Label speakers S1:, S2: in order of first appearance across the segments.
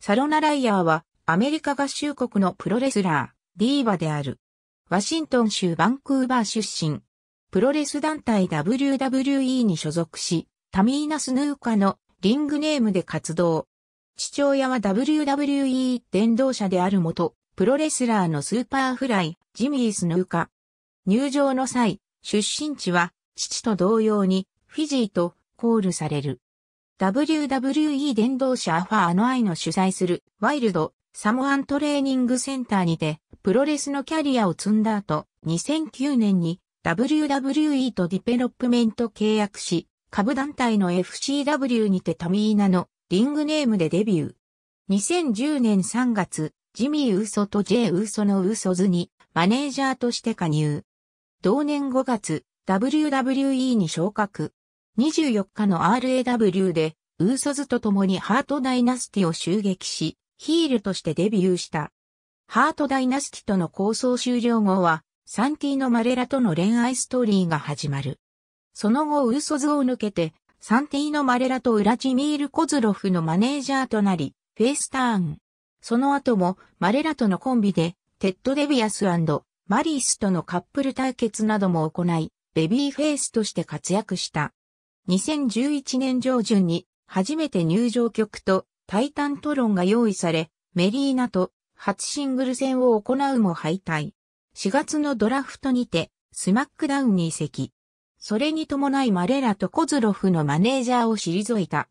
S1: サロナ・ライヤーはアメリカ合衆国のプロレスラー、ディーバである。ワシントン州バンクーバー出身。プロレス団体 WWE に所属し、タミーナ・スヌーカのリングネームで活動。父親は WWE 伝道者である元、プロレスラーのスーパーフライ、ジミー・スヌーカ。入場の際、出身地は、父と同様に、フィジーとコールされる。WWE 電動車アファーノアイの主催するワイルドサモアントレーニングセンターにてプロレスのキャリアを積んだ後2009年に WWE とディベロップメント契約し株団体の FCW にてタミーナのリングネームでデビュー。2010年3月、ジミー・ウーソと J・ ウーソのウーソズにマネージャーとして加入。同年5月、WWE に昇格。24日の RAW でウーソズと共にハートダイナスティを襲撃し、ヒールとしてデビューした。ハートダイナスティとの構想終了後は、サンティーノ・マレラとの恋愛ストーリーが始まる。その後ウーソズを抜けて、サンティーノ・マレラとウラジミール・コズロフのマネージャーとなり、フェイスターン。その後も、マレラとのコンビで、テッド・デビアスマリースとのカップル対決なども行い、ベビーフェイスとして活躍した。2011年上旬に初めて入場曲とタイタントロンが用意され、メリーナと初シングル戦を行うも敗退。4月のドラフトにて、スマックダウンに移籍。それに伴いマレラとコズロフのマネージャーを退いた。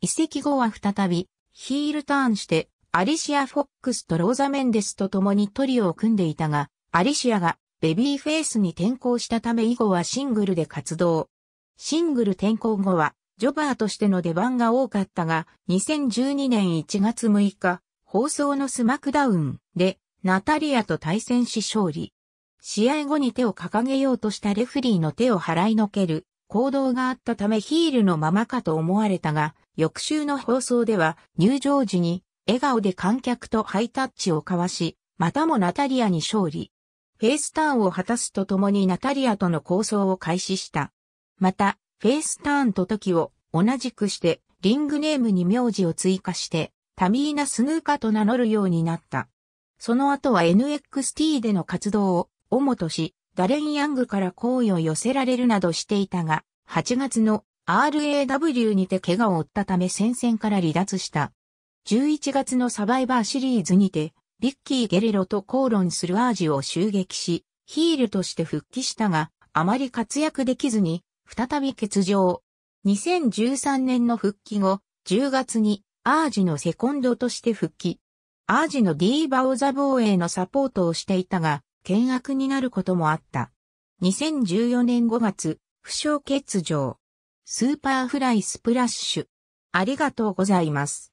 S1: 移籍後は再び、ヒールターンして、アリシア・フォックスとローザ・メンデスと共にトリオを組んでいたが、アリシアがベビーフェイスに転向したため以後はシングルで活動。シングル転向後は、ジョバーとしての出番が多かったが、2012年1月6日、放送のスマクダウンで、ナタリアと対戦し勝利。試合後に手を掲げようとしたレフリーの手を払いのける行動があったためヒールのままかと思われたが、翌週の放送では入場時に笑顔で観客とハイタッチを交わし、またもナタリアに勝利。フェイスターンを果たすとともにナタリアとの構想を開始した。また、フェイスターンと時を同じくしてリングネームに名字を追加してタミーナ・スヌーカと名乗るようになった。その後は NXT での活動を主とし、ダレン・ヤングから好意を寄せられるなどしていたが、8月の RAW にて怪我を負ったため戦線から離脱した。11月のサバイバーシリーズにて、ビッキー・ゲレロと口論するアージを襲撃し、ヒールとして復帰したが、あまり活躍できずに、再び欠場。2013年の復帰後、10月にアージのセコンドとして復帰。アージのディーバオザ防衛のサポートをしていたが、険悪になることもあった。2014年5月、負傷欠場。スーパーフライスプラッシュ。ありがとうございます。